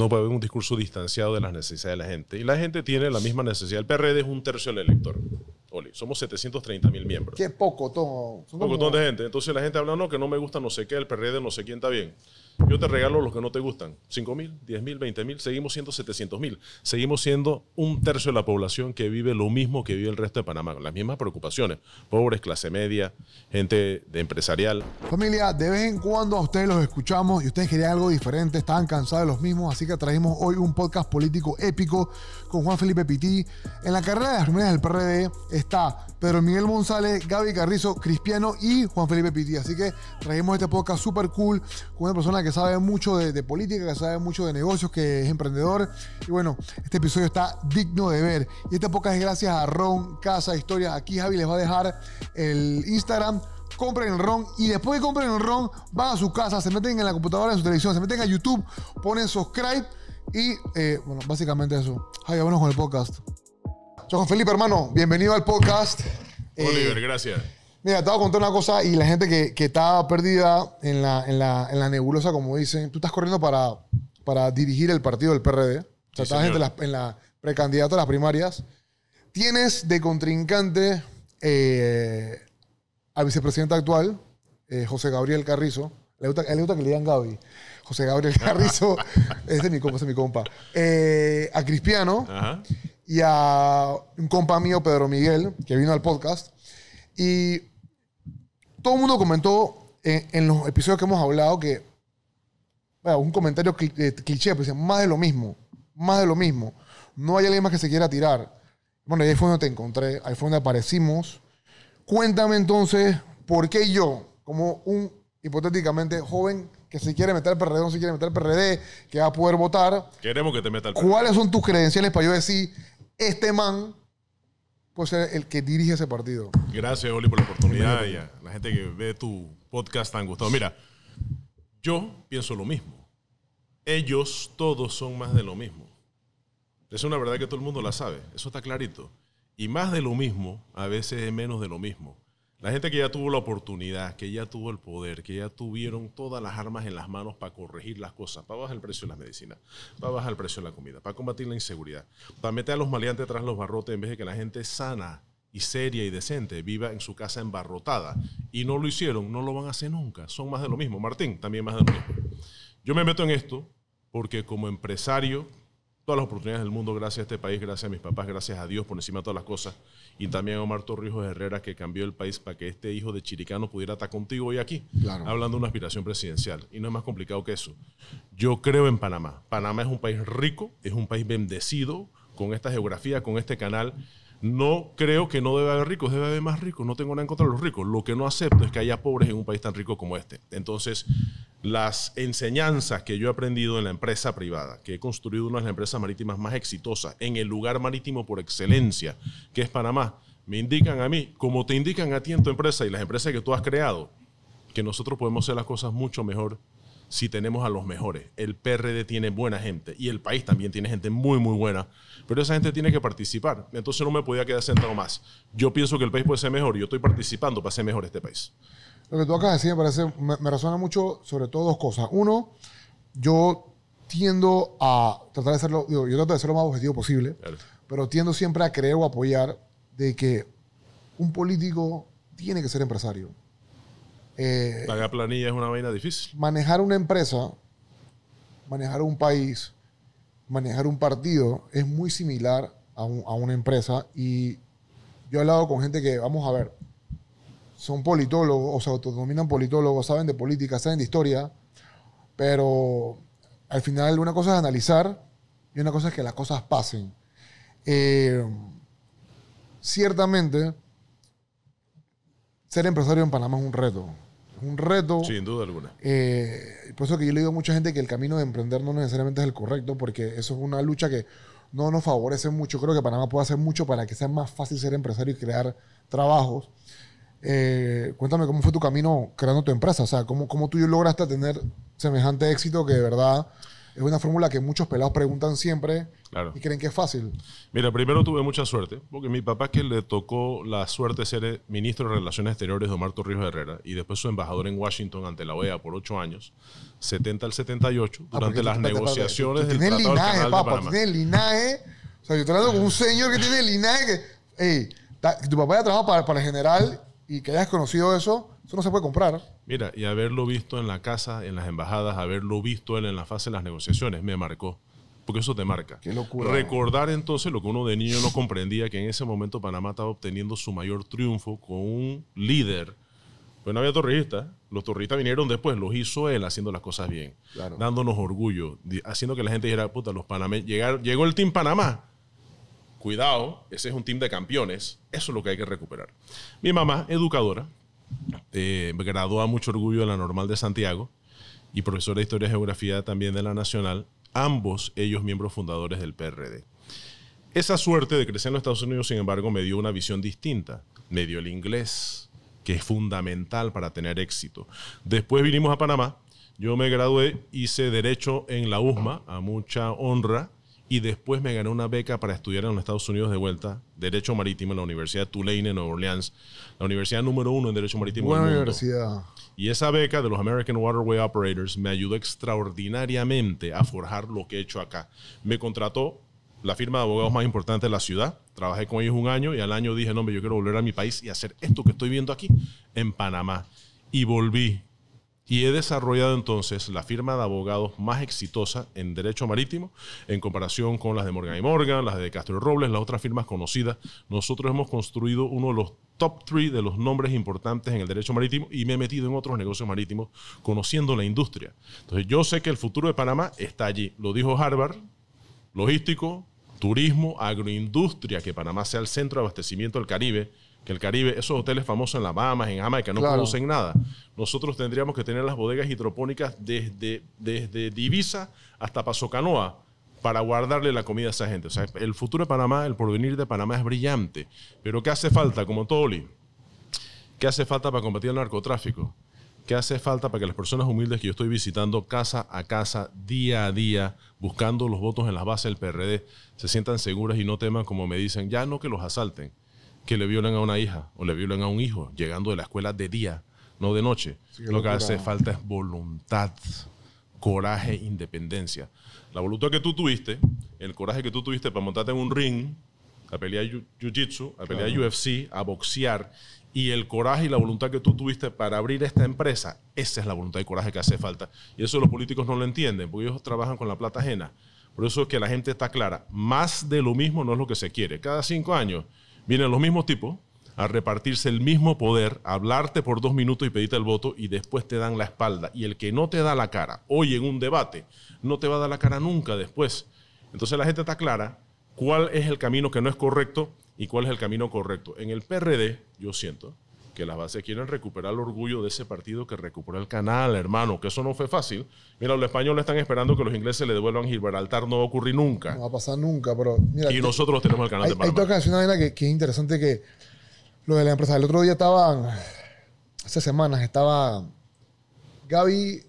No puede haber un discurso distanciado de las necesidades de la gente. Y la gente tiene la misma necesidad. El PRD es un tercio del elector. Oli, somos 730 mil miembros. Qué poco, todo. Poco, de gente. Entonces la gente habla, no, que no me gusta no sé qué, el PRD no sé quién está bien. Yo te regalo los que no te gustan. 5 mil, 10 mil, 20 mil. Seguimos siendo 700 mil. Seguimos siendo un tercio de la población que vive lo mismo que vive el resto de Panamá, las mismas preocupaciones. Pobres, clase media, gente de empresarial. Familia, de vez en cuando a ustedes los escuchamos y ustedes querían algo diferente, estaban cansados de los mismos, así que trajimos hoy un podcast político épico con Juan Felipe Pití. En la carrera de las primeras del PRD está Pedro Miguel González, Gaby Carrizo, Cristiano y Juan Felipe Pití. Así que traemos este podcast súper cool con una persona que sabe mucho de, política, que sabe mucho de negocios, que es emprendedor. Y bueno, este episodio está digno de ver. Y este podcast es gracias a Ron Casa Historia. Aquí Javi les va a dejar el Instagram compren el ron y después que compren el ron, van a su casa, se meten en la computadora, en su televisión, se meten a YouTube, ponen subscribe y eh, bueno, básicamente eso. Ay, vámonos con el podcast. Yo con Felipe, hermano, bienvenido al podcast. Eh, Oliver, gracias. Mira, te voy a contar una cosa y la gente que, que está perdida en la, nebulosa, como dicen, tú estás corriendo para, para dirigir el partido del PRD. O sea, está estás en la, en la precandidata a las primarias. Tienes de contrincante eh, al vicepresidente actual, José Gabriel Carrizo. Le gusta, le gusta que le digan Gaby. José Gabriel Carrizo, ese es mi compa, ese es mi compa, eh, a Crispiano y a un compa mío, Pedro Miguel, que vino al podcast. Y todo el mundo comentó en, los episodios que hemos hablado que, bueno, un comentario eh, cliché, pero dice... más de lo mismo, más de lo mismo. No hay alguien más que se quiera tirar. Bueno, ahí fue donde te encontré, ahí fue donde aparecimos. Cuéntame entonces, ¿por qué yo, como un hipotéticamente joven que si quiere meter al PRD no si quiere meter al PRD, que va a poder votar. Queremos que te meta al PRD. ¿Cuáles son tus credenciales para yo decir, este man puede ser el que dirige ese partido? Gracias, Oli, por la oportunidad y a la gente que ve tu podcast tan gustado. Mira, yo pienso lo mismo. Ellos todos son más de lo mismo. Es una verdad que todo el mundo la sabe, eso está clarito. Y más de lo mismo a veces es menos de lo mismo. La gente que ya tuvo la oportunidad, que ya tuvo el poder, que ya tuvieron todas las armas en las manos para corregir las cosas, para bajar el precio de las medicinas, para bajar el precio de la comida, para combatir la inseguridad, para meter a los maleantes tras los barrotes en vez de que la gente sana y seria y decente viva en su casa embarrotada. Y no lo hicieron, no lo van a hacer nunca. Son más de lo mismo. Martín, también más de lo mismo. Yo me meto en esto porque como empresario, todas las oportunidades del mundo gracias a este país, gracias a mis papás, gracias a Dios por encima de todas las cosas y también Omar Torrijos Herrera, que cambió el país para que este hijo de Chiricano pudiera estar contigo hoy aquí, hablando de una aspiración presidencial. Y no es más complicado que eso. Yo creo en Panamá. Panamá es un país rico, es un país bendecido con esta geografía, con este canal. No creo que no debe haber ricos, debe haber más ricos. No tengo nada en contra de los ricos. Lo que no acepto es que haya pobres en un país tan rico como este. Entonces, las enseñanzas que yo he aprendido en la empresa privada, que he construido una de las empresas marítimas más exitosas en el lugar marítimo por excelencia, que es Panamá, me indican a mí, como te indican a ti en tu empresa y las empresas que tú has creado, que nosotros podemos hacer las cosas mucho mejor si tenemos a los mejores. El PRD tiene buena gente y el país también tiene gente muy, muy buena, pero esa gente tiene que participar. Entonces no me podía quedar sentado más. Yo pienso que el país puede ser mejor y yo estoy participando para ser mejor este país. Lo que tú acabas de decir me parece, me, resuena mucho sobre todo dos cosas. Uno, yo tiendo a tratar de hacerlo, yo trato de ser lo más objetivo posible, pero tiendo siempre a creer o apoyar de que un político tiene que ser empresario. Eh, planilla es una vaina difícil. Manejar una empresa, manejar un país, manejar un partido es muy similar a, una empresa. Y yo he hablado con gente que, vamos a ver, son politólogos, o se autodominan politólogos, saben de política, saben de historia, pero al final una cosa es analizar y una cosa es que las cosas pasen. Eh, ciertamente, ser empresario en Panamá es un reto un reto. Sin duda alguna. Eh, por eso que yo le digo a mucha gente que el camino de emprender no necesariamente es el correcto, porque eso es una lucha que no nos favorece mucho. Creo que Panamá puede hacer mucho para que sea más fácil ser empresario y crear trabajos. Eh, cuéntame cómo fue tu camino creando tu empresa, o sea, cómo, cómo tú lograste tener semejante éxito que de verdad es una fórmula que muchos pelados preguntan siempre y creen que es fácil. Mira, primero tuve mucha suerte, porque mi papá es que le tocó la suerte ser ministro de Relaciones Exteriores de Omar Torrijos Herrera y después su embajador en Washington ante la OEA por ocho años, 70 al 78, ah, durante las negociaciones del Tratado linaje, del papá, de linaje, o sea, yo te con un señor que tiene linaje que, tu papá ya trabajado para, para el general y que hayas conocido eso, eso no se puede comprar. Mira, y haberlo visto en la casa, en las embajadas, haberlo visto él en la fase de las negociaciones, me marcó. Porque eso te marca. Qué locura. Recordar entonces lo que uno de niño no comprendía, que en ese momento Panamá estaba obteniendo su mayor triunfo con un líder. Pues no había Los torristas vinieron después, los hizo él haciendo las cosas bien, dándonos orgullo, haciendo que la gente dijera, puta, los panameños, llegó el Team Panamá. Cuidado, ese es un team de campeones. Eso es lo que hay que recuperar. Mi mamá, educadora, eh, graduado a mucho orgullo de la Normal de Santiago y profesor de Historia y Geografía también de la Nacional, ambos ellos miembros fundadores del PRD. Esa suerte de crecer en los Estados Unidos, sin embargo, me dio una visión distinta. Me dio el inglés, que es fundamental para tener éxito. Después vinimos a Panamá, yo me gradué, hice derecho en la USMA, a mucha honra, y después me gané una beca para estudiar en los Estados Unidos de vuelta, Derecho Marítimo en la Universidad de Tulane en Nueva Orleans, la universidad número uno en Derecho Marítimo. Buena del mundo. universidad. Y esa beca de los American Waterway Operators me ayudó extraordinariamente a forjar lo que he hecho acá. Me contrató la firma de abogados más importante de la ciudad, trabajé con ellos un año y al año dije, no, yo quiero volver a mi país y hacer esto que estoy viendo aquí en Panamá. Y volví y he desarrollado entonces la firma de abogados más exitosa en derecho marítimo en comparación con las de Morgan y Morgan, las de Castro y Robles, las otras firmas conocidas. Nosotros hemos construido uno de los top three de los nombres importantes en el derecho marítimo y me he metido en otros negocios marítimos conociendo la industria. Entonces yo sé que el futuro de Panamá está allí. Lo dijo Harvard, logístico, turismo, agroindustria, que Panamá sea el centro de abastecimiento del Caribe que el Caribe, esos hoteles famosos en La Bahamas, en Jamaica, no producen nada. Nosotros tendríamos que tener las bodegas hidropónicas desde, desde Divisa hasta Pasocanoa para guardarle la comida a esa gente. O sea, el futuro de Panamá, el porvenir de Panamá es brillante. Pero ¿qué hace falta, como Toli? ¿Qué hace falta para combatir el narcotráfico? ¿Qué hace falta para que las personas humildes que yo estoy visitando casa a casa, día a día, buscando los votos en las bases del PRD, se sientan seguras y no teman, como me dicen, ya no que los asalten, que le violan a una hija o le violan a un hijo llegando de la escuela de día, no de noche. lo que hace falta es voluntad, coraje, independencia. La voluntad que tú tuviste, el coraje que tú tuviste para montarte en un ring, a pelear jiu-jitsu, a pelear UFC, a boxear, y el coraje y la voluntad que tú tuviste para abrir esta empresa, esa es la voluntad y coraje que hace falta. Y eso los políticos no lo entienden, porque ellos trabajan con la plata ajena. Por eso es que la gente está clara, más de lo mismo no es lo que se quiere. Cada cinco años Vienen los mismos tipos a repartirse el mismo poder, hablarte por dos minutos y pedirte el voto y después te dan la espalda. Y el que no te da la cara hoy en un debate, no te va a dar la cara nunca después. Entonces la gente está clara cuál es el camino que no es correcto y cuál es el camino correcto. En el PRD, yo siento, que las bases quieren recuperar el orgullo de ese partido que recuperó el canal, hermano, que eso no fue fácil. Mira, los españoles están esperando que los ingleses le devuelvan Gibraltar, no va a ocurrir nunca. No va a pasar nunca, pero mira. Y nosotros tenemos el canal de Panamá. Hay toca una vaina que, es interesante que lo de la empresa. El otro día estaban, hace semanas, estaba Gaby,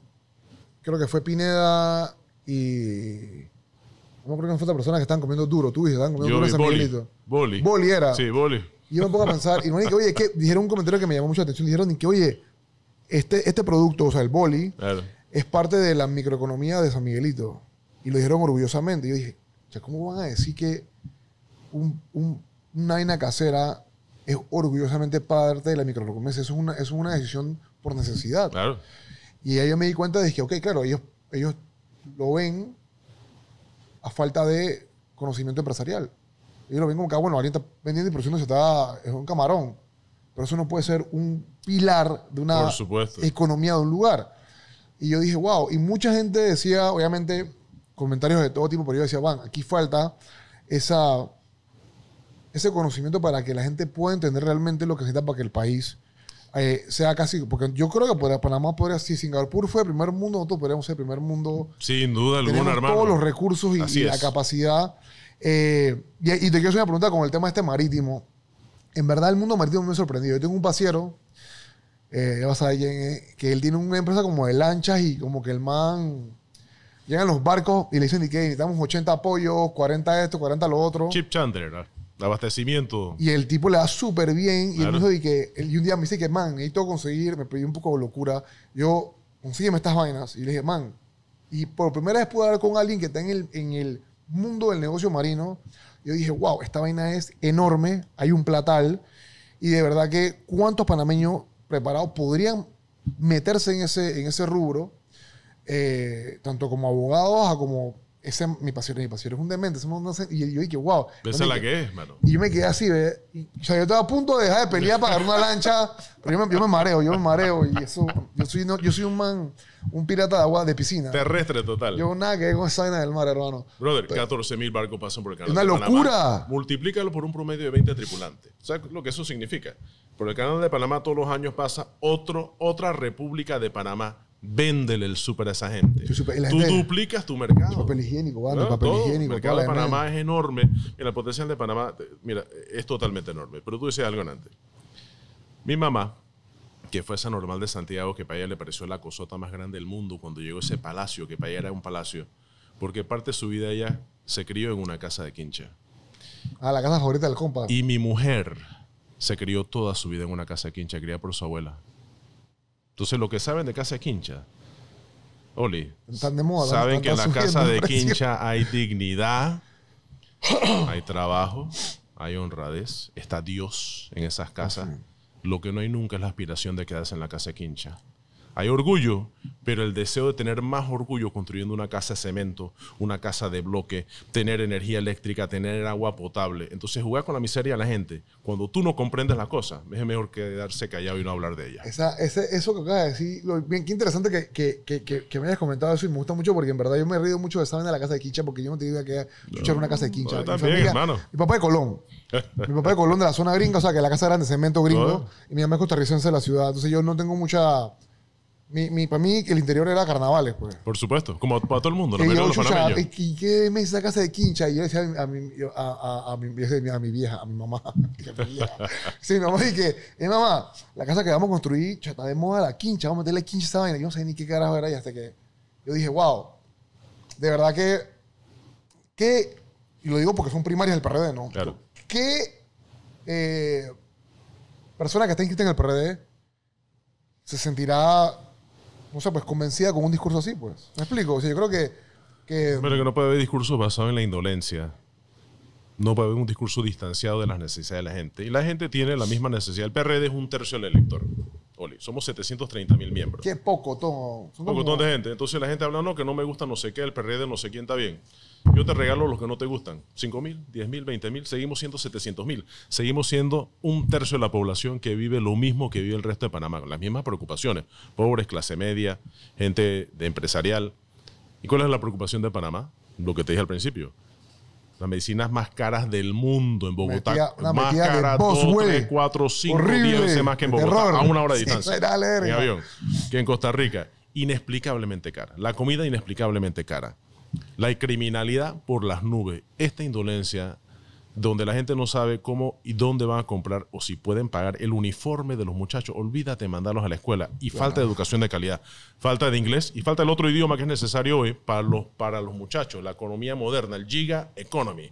creo que fue Pineda y no creo que fue otra persona que están comiendo duro, tú dices, estaban comiendo duro ese Boli. era. Sí, Boli. Y yo me pongo a pensar, y no que, oye, dijeron un comentario que me llamó mucha atención. Dijeron que, oye, este, este producto, o sea, el boli, es parte de la microeconomía de San Miguelito. Y lo dijeron orgullosamente. Y Yo dije, ¿cómo van a decir que un, una aina casera es orgullosamente parte de la microeconomía? Eso es una, es una decisión por necesidad. Y ahí yo me di cuenta de que, ok, claro, ellos, ellos lo ven a falta de conocimiento empresarial yo lo vengo como ah, bueno, alguien está vendiendo y produciendo, se está, es un camarón. Pero eso no puede ser un pilar de una economía de un lugar. Y yo dije, wow. Y mucha gente decía, obviamente, comentarios de todo tipo, pero yo decía, van, aquí falta esa, ese conocimiento para que la gente pueda entender realmente lo que necesita para que el país eh, sea casi, porque yo creo que Panamá podría, si Singapur fue el primer mundo, nosotros podríamos ser el primer mundo. Sin duda alguna, hermano. Todos los recursos y, la capacidad. Eh, y, te quiero hacer una pregunta con el tema este marítimo. En verdad, el mundo marítimo me ha sorprendido. Yo tengo un pasiero, eh, vas a que él tiene una empresa como de lanchas y como que el man. Llegan los barcos y le dicen, que necesitamos 80 apoyos, 40 esto, 40 lo otro. Chip Chandler, abastecimiento. Y el tipo le da súper bien. Y que, y un día me dice que, man, necesito conseguir, me pedí un poco de locura. Yo, consígueme estas vainas. Y le dije, man. Y por primera vez pude hablar con alguien que está en el, mundo del negocio marino. Yo dije, wow, esta vaina es enorme. Hay un platal. Y de verdad que, ¿cuántos panameños preparados podrían meterse en ese, en ese rubro? Eh, tanto como abogados a como esa mi pasión, mi pasión es un demente. y yo, dije, wow. Esa es la que es, mano. Y yo me quedé así, ¿ves? O sea, yo estaba a punto de dejar de pelear para agarrar una lancha, pero yo me, mareo, yo me mareo. Y eso, yo soy, yo soy un man, un pirata de agua de piscina. Terrestre total. Yo nada que ver con esa vaina del mar, hermano. Brother, 14 mil barcos pasan por el canal. una locura! Multiplícalo por un promedio de 20 tripulantes. ¿Sabes lo que eso significa? Por el canal de Panamá todos los años pasa otro, otra república de Panamá Véndele el súper a esa gente. Tú duplicas tu mercado. El papel higiénico, ¿vale? el papel higiénico. El mercado de Panamá es enorme. Mira, el potencial de Panamá, mira, es totalmente enorme. Pero tú decías algo antes. Mi mamá, que fue esa normal de Santiago, que para ella le pareció la cosota más grande del mundo cuando llegó ese palacio, que para ella era un palacio, porque parte de su vida ella se crió en una casa de quincha. Ah, la casa favorita del compa. Y mi mujer se crió toda su vida en una casa de quincha, criada por su abuela. Entonces, lo que saben de Casa de Quincha, Oli, saben que en la Casa de Quincha hay dignidad, hay trabajo, hay honradez, está Dios en esas casas. Lo que no hay nunca es la aspiración de quedarse en la Casa Quincha. Hay orgullo, pero el deseo de tener más orgullo construyendo una casa de cemento, una casa de bloque, tener energía eléctrica, tener agua potable. Entonces, jugar con la miseria de la gente, cuando tú no comprendes la cosa, es mejor quedarse callado y no hablar de ella. eso que acabas de decir, bien, qué interesante que, me hayas comentado eso y me gusta mucho porque en verdad yo me he mucho de estar en la casa de Quincha porque yo no te digo que Quincha una casa de Quincha. mi, papá de Colón. mi papá de Colón de la zona gringa, o sea, que la casa era de cemento gringo y mi mamá es costarricense de la ciudad. Entonces, yo no tengo mucha mi, mi, para mí el interior era carnavales, pues. Por supuesto, como para todo el mundo, ¿Y qué me esa casa de quincha? Y yo decía a mi, a, a, mi, vieja, a mi vieja, a mi mamá. sí, mi mamá dije, eh, mamá, la casa que vamos a construir, chata de moda la quincha, vamos a meterle quincha a esa vaina. Yo no sé ni qué carajo era y hasta que yo dije, wow, de verdad que, que y lo digo porque son primarias del PRD, ¿no? Claro. ¿Qué eh, persona que está inscrita en el PRD se sentirá no sé, pues convencida con un discurso así, pues. ¿Me explico? O yo creo que, que... Pero que no puede haber discurso basado en la indolencia. No puede haber un discurso distanciado de las necesidades de la gente. Y la gente tiene la misma necesidad. El PRD es un tercio del elector. Oli, somos 730 mil miembros. Qué poco, todo. Poco de gente. Entonces la gente habla, no, que no me gusta no sé qué, el PRD, no sé quién está bien. Yo te regalo los que no te gustan. 5 mil, 10 mil, 20 mil, seguimos siendo 700 mil. Seguimos siendo un tercio de la población que vive lo mismo que vive el resto de Panamá, las mismas preocupaciones. Pobres, clase media, gente de empresarial. ¿Y cuál es la preocupación de Panamá? Lo que te dije al principio las medicinas más caras del mundo en Bogotá. más caras, dos, tres, cuatro, cinco horrible, veces más que en Bogotá, a una hora de distancia. en avión, que en Costa Rica. Inexplicablemente cara. La comida inexplicablemente cara. La criminalidad por las nubes. Esta indolencia donde la gente no sabe cómo y dónde van a comprar o si pueden pagar el uniforme de los muchachos. Olvídate de mandarlos a la escuela. Y falta de educación de calidad, falta de inglés y falta el otro idioma que es necesario hoy para los, para los muchachos, la economía moderna, el giga economy.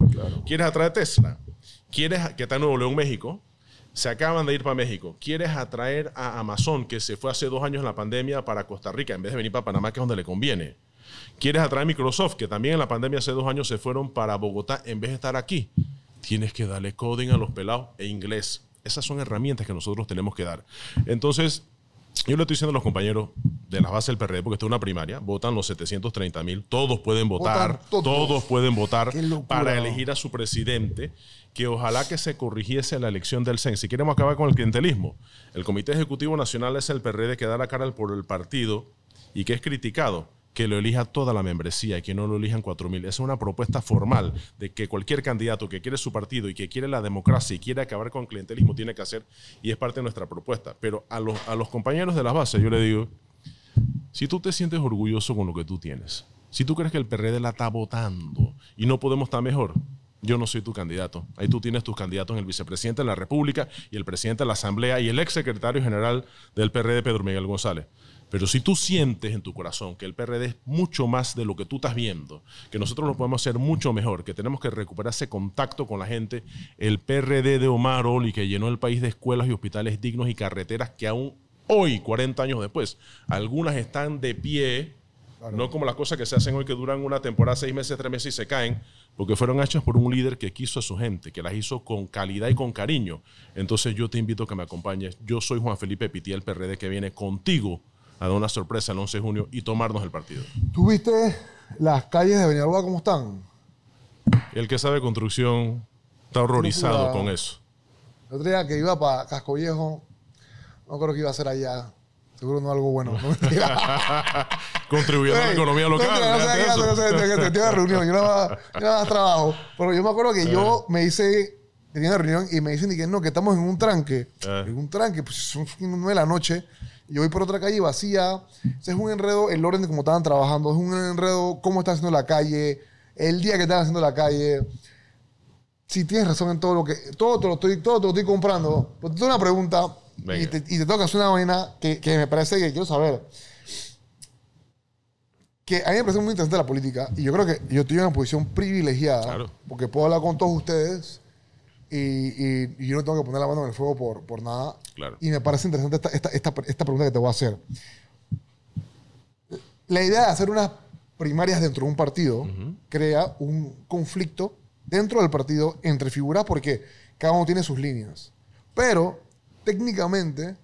¿Quieres atraer Tesla? ¿Quieres que está en Nuevo León, México? se acaban de ir para México. ¿Quieres atraer a Amazon, que se fue hace dos años en la pandemia, para Costa Rica, en vez de venir para Panamá, que es donde le conviene? ¿Quieres atraer a Microsoft, que también en la pandemia hace dos años se fueron para Bogotá, en vez de estar aquí? tienes que darle coding a los pelados e inglés. Esas son herramientas que nosotros tenemos que dar. Entonces, yo le estoy diciendo a los compañeros de la base del PRD, porque esto es una primaria, votan los 730 mil, todos pueden votar, todos. todos. pueden votar para elegir a su presidente, que ojalá que se corrigiese la elección del CEN. Si queremos acabar con el clientelismo, el Comité Ejecutivo Nacional es el PRD que da la cara por el partido y que es criticado que lo elija toda la membresía y que no lo elijan 4.000. Es una propuesta formal de que cualquier candidato que quiere su partido y que quiere la democracia y quiere acabar con el clientelismo tiene que hacer y es parte de nuestra propuesta. Pero a los, a los compañeros de las bases yo le digo, si tú te sientes orgulloso con lo que tú tienes, si tú crees que el PRD la está votando y no podemos estar mejor, yo no soy tu candidato. Ahí tú tienes tus candidatos en el vicepresidente de la República y el presidente de la Asamblea y el exsecretario general del PRD, Pedro Miguel González. Pero si tú sientes en tu corazón que el PRD es mucho más de lo que tú estás viendo, que nosotros lo podemos hacer mucho mejor, que tenemos que recuperar ese contacto con la gente, el PRD de Omar Oli, que llenó el país de escuelas y hospitales dignos y carreteras que aún hoy, 40 años después, algunas están de pie, no como las cosas que se hacen hoy que duran una temporada, seis meses, tres meses y se caen, porque fueron hechas por un líder que quiso a su gente, que las hizo con calidad y con cariño. Entonces yo te invito a que me acompañes. Yo soy Juan Felipe el PRD, que viene contigo a dar una sorpresa el 11 de junio y tomarnos el partido. ¿Tú viste las calles de Beñalba cómo están? El que sabe construcción está horrorizado con eso. El otro día que iba para Casco Viejo, no creo que iba a ser allá. Seguro no algo bueno. Contribuyendo a la economía local. No, reunión, yo nada más trabajo. Pero yo me acuerdo que eh. yo me hice tenía una reunión y me dicen que no, que estamos en un tranque. Eh. En un tranque, pues son nueve de la noche. Yo voy por otra calle vacía. ese es un enredo el orden de cómo estaban trabajando, es un enredo cómo está haciendo la calle, el día que están haciendo la calle. Si tienes razón en todo lo que. Todo te lo estoy, todo lo estoy comprando. pues te doy una pregunta y te, y te toca hacer una vaina que, que me parece que quiero saber que a mí me parece muy interesante la política y yo creo que yo estoy en una posición privilegiada claro. porque puedo hablar con todos ustedes y, yo no tengo que poner la mano en el fuego por, nada. Y me parece interesante esta, pregunta que te voy a hacer. La idea de hacer unas primarias dentro de un partido crea un conflicto dentro del partido entre figuras porque cada uno tiene sus líneas. Pero técnicamente,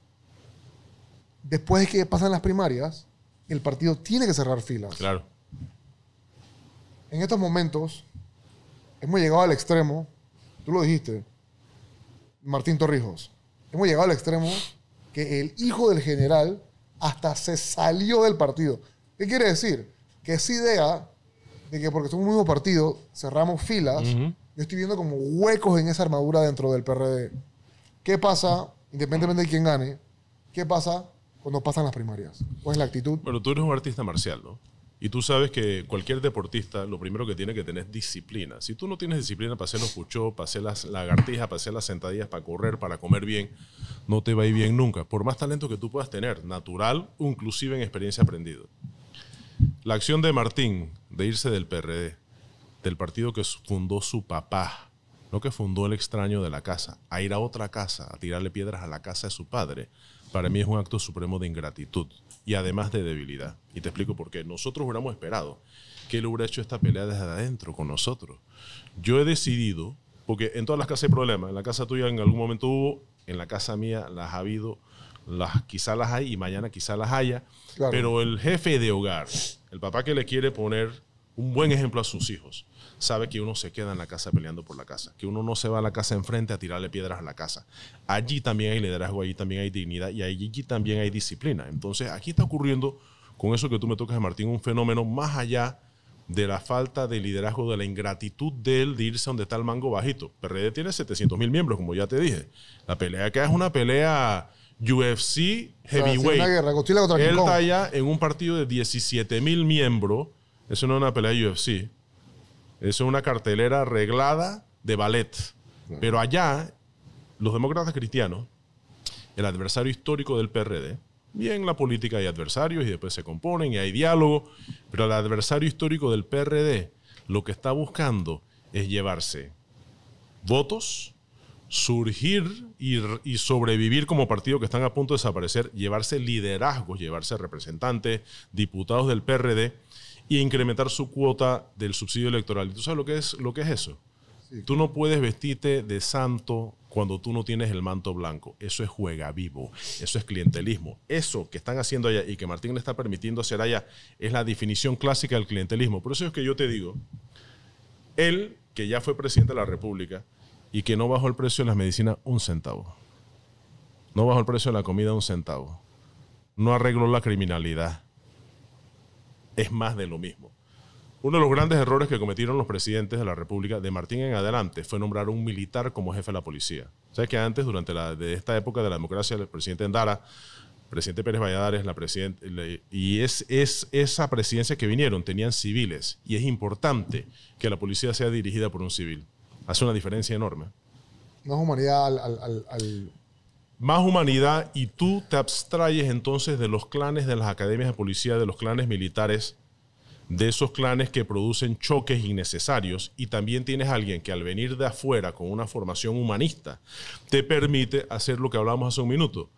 después de que pasan las primarias, el partido tiene que cerrar filas. Claro. En estos momentos, hemos llegado al extremo tú lo dijiste, Martín Torrijos. Hemos llegado al extremo que el hijo del general hasta se salió del partido. ¿Qué quiere decir? Que esa idea de que porque somos un mismo partido, cerramos filas, yo estoy viendo como huecos en esa armadura dentro del PRD. ¿Qué pasa, independientemente de quién gane, qué pasa cuando pasan las primarias? ¿Cuál es la actitud? Pero tú eres un artista marcial, ¿no? Y tú sabes que cualquier deportista lo primero que tiene que tener es disciplina. Si tú no tienes disciplina para hacer los cuchos, para hacer las lagartijas, para hacer las sentadillas, para correr, para comer bien, no te va a ir bien nunca. Por más talento que tú puedas tener, natural o inclusive en experiencia aprendida. La acción de Martín de irse del PRD, del partido que fundó su papá, no que fundó el extraño de la casa, a ir a otra casa, a tirarle piedras a la casa de su padre, para mí es un acto supremo de ingratitud y además de debilidad. Y te explico por qué. Nosotros hubiéramos esperado que él hubiera hecho esta pelea desde adentro con nosotros. Yo he decidido, porque en todas las casas hay problemas, en la casa tuya en algún momento hubo, en la casa mía las ha habido, las, quizá las hay y mañana quizá las haya, pero el jefe de hogar, el papá que le quiere poner un buen ejemplo a sus hijos, sabe que uno se queda en la casa peleando por la casa, que uno no se va a la casa enfrente a tirarle piedras a la casa. Allí también hay liderazgo, allí también hay dignidad y allí también hay disciplina. Entonces, aquí está ocurriendo, con eso que tú me tocas, Martín, un fenómeno más allá de la falta de liderazgo, de la ingratitud de él de irse donde está el mango bajito. PRD tiene 700 mil miembros, como ya te dije. La pelea que es una pelea UFC heavyweight. Ah, él está allá en un partido de 17 mil miembros. Eso no es una pelea UFC es una cartelera arreglada de ballet. Pero allá, los demócratas cristianos, el adversario histórico del PRD, bien, la política hay adversarios y después se componen y hay diálogo, pero el adversario histórico del PRD lo que está buscando es llevarse votos, surgir y, y, sobrevivir como partido que están a punto de desaparecer, llevarse liderazgos, llevarse representantes, diputados del PRD y incrementar su cuota del subsidio electoral. ¿Y tú sabes lo que es, lo que es eso? Tú no puedes vestirte de santo cuando tú no tienes el manto blanco. Eso es juega vivo, eso es clientelismo. Eso que están haciendo allá y que Martín le está permitiendo hacer allá es la definición clásica del clientelismo. Por eso es que yo te digo, él, que ya fue presidente de la República y que no bajó el precio de las medicinas un centavo, no bajó el precio de la comida un centavo, no arregló la criminalidad, es más de lo mismo. Uno de los grandes errores que cometieron los presidentes de la República de Martín en adelante fue nombrar un militar como jefe de la policía. ¿Sabes que antes, durante la, de esta época de la democracia, el presidente Andara, el presidente Pérez Valladares, la y es, es esa presidencia que vinieron, tenían civiles. Y es importante que la policía sea dirigida por un civil. Hace una diferencia enorme. es humanidad al más humanidad y tú te abstrayes entonces de los clanes de las academias de policía, de los clanes militares, de esos clanes que producen choques innecesarios y también tienes a alguien que al venir de afuera con una formación humanista te permite hacer lo que hablamos hace un minuto.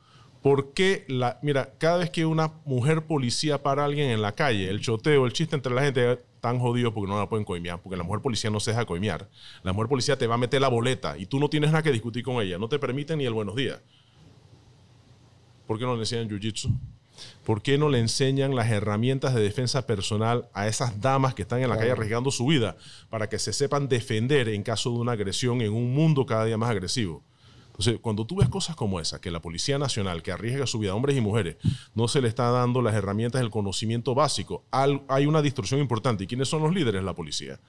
Porque la, mira, cada vez que una mujer policía para alguien en la calle, el choteo, el chiste entre la gente tan jodido porque no la pueden coimear, porque la mujer policía no se deja coimear. La mujer policía te va a meter la boleta y tú no tienes nada que discutir con ella, no te permite ni el buenos días. ¿Por qué no le enseñan jiu-jitsu? ¿Por qué no le enseñan las herramientas de defensa personal a esas damas que están en la calle arriesgando su vida para que se sepan defender en caso de una agresión en un mundo cada día más agresivo? Entonces, cuando tú ves cosas como esa, que la Policía Nacional, que arriesga su vida a hombres y mujeres, no se le está dando las herramientas del conocimiento básico, hay una distorsión importante. ¿Y quiénes son los líderes? de La policía.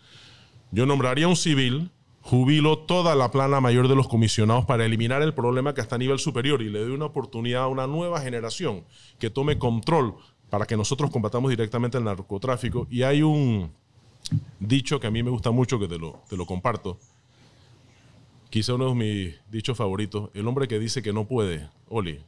Yo nombraría a un civil jubilo toda la plana mayor de los comisionados para eliminar el problema que está a nivel superior y le doy una oportunidad a una nueva generación que tome control para que nosotros combatamos directamente el narcotráfico. Y hay un dicho que a mí me gusta mucho, que te lo, te lo comparto, quizá uno de mis dichos favoritos, el hombre que dice que no puede, Oli,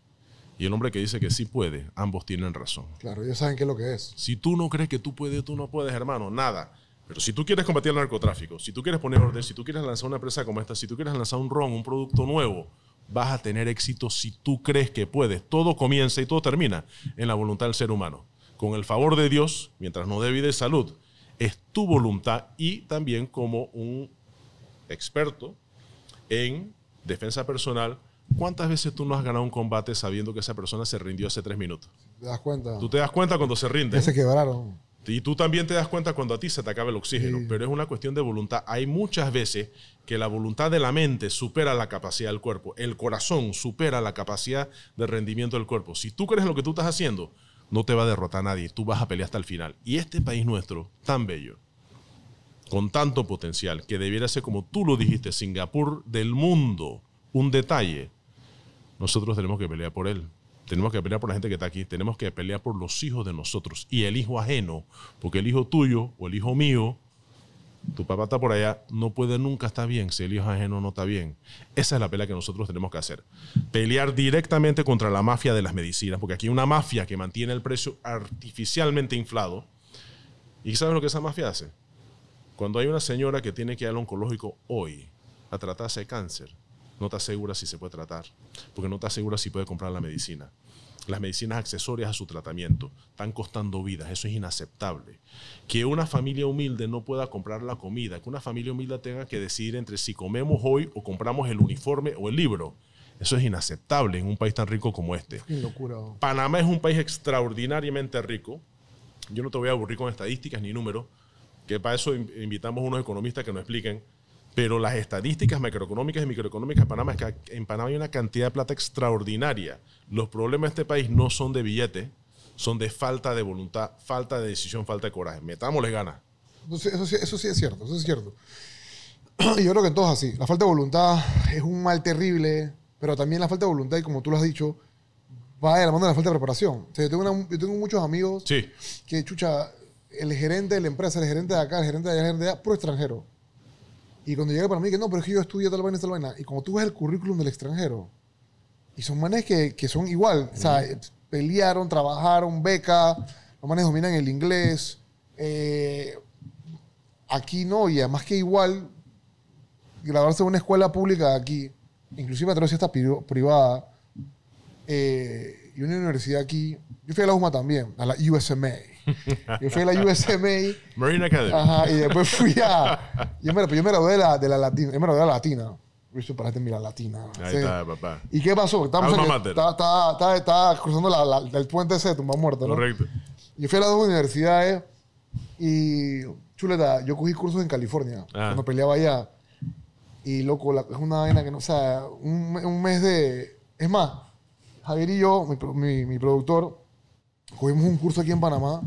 y el hombre que dice que sí puede, ambos tienen razón. Claro, ellos saben qué es lo que es. Si tú no crees que tú puedes, tú no puedes, hermano, nada si tú quieres combatir el narcotráfico, si tú quieres poner orden, si tú quieres lanzar una empresa como esta, si tú quieres lanzar un ron, un producto nuevo, vas a tener éxito si tú crees que puedes. Todo comienza y todo termina en la voluntad del ser humano. Con el favor de Dios, mientras no dé vida y salud, es tu voluntad y también como un experto en defensa personal, ¿cuántas veces tú no has ganado un combate sabiendo que esa persona se rindió hace tres minutos? ¿Te das cuenta? Tú te das cuenta cuando se rinde. se quebraron. Y tú también te das cuenta cuando a ti se te acaba el oxígeno, pero es una cuestión de voluntad. Hay muchas veces que la voluntad de la mente supera la capacidad del cuerpo, el corazón supera la capacidad de rendimiento del cuerpo. Si tú crees en lo que tú estás haciendo, no te va a derrotar nadie, tú vas a pelear hasta el final. Y este país nuestro, tan bello, con tanto potencial, que debiera ser como tú lo dijiste, Singapur del mundo, un detalle, nosotros tenemos que pelear por él tenemos que pelear por la gente que está aquí, tenemos que pelear por los hijos de nosotros y el hijo ajeno, porque el hijo tuyo o el hijo mío, tu papá está por allá, no puede nunca estar bien si el hijo ajeno no está bien. Esa es la pelea que nosotros tenemos que hacer. Pelear directamente contra la mafia de las medicinas, porque aquí hay una mafia que mantiene el precio artificialmente inflado. ¿Y sabes lo que esa mafia hace? Cuando hay una señora que tiene que ir al oncológico hoy a tratarse de cáncer, no te aseguras si se puede tratar, porque no te aseguras si puede comprar la medicina. Las medicinas accesorias a su tratamiento están costando vidas, eso es inaceptable. Que una familia humilde no pueda comprar la comida, que una familia humilde tenga que decidir entre si comemos hoy o compramos el uniforme o el libro, eso es inaceptable en un país tan rico como este. Oh. Panamá es un país extraordinariamente rico. Yo no te voy a aburrir con estadísticas ni números, que para eso invitamos a unos economistas que nos expliquen pero las estadísticas macroeconómicas y microeconómicas de Panamá es que en Panamá hay una cantidad de plata extraordinaria. Los problemas de este país no son de billete, son de falta de voluntad, falta de decisión, falta de coraje. Metámosles ganas. Eso, sí, eso sí es cierto, eso es cierto. Yo creo que en todos así. La falta de voluntad es un mal terrible, pero también la falta de voluntad, y como tú lo has dicho, va de la mano de la falta de preparación. yo, tengo tengo muchos amigos sí. que, chucha, el gerente de la empresa, el gerente de acá, el gerente de allá, el gerente de allá, puro extranjero. Y cuando llegué para mí, que no, pero es que yo estudio tal vaina, tal vaina. Y como tú ves el currículum del extranjero, y son manes que, que son igual, o sea, pelearon, trabajaron, beca, los manes dominan el inglés. Eh, aquí no, y además que igual, graduarse en una escuela pública aquí, inclusive a través de esta privada, eh, y una universidad aquí, yo fui a la UMA también, a la USMA. Yo fui a la USMA, Marine Academy. Ajá, y después fui a. Yo me, yo me gradué de la, de la Latina. Yo me gradué de la Latina. Yo para mira latina. Ahí está, papá. ¿Y qué pasó? Estábamos estaba, cruzando el puente ese de tumba muerta, Correcto. Yo fui a las dos universidades y, chuleta, yo cogí cursos en California ah. cuando peleaba allá. Y, loco, es una vaina que no, o sea, un, mes de... Es más, Javier y yo, mi productor, cogimos un curso aquí en Panamá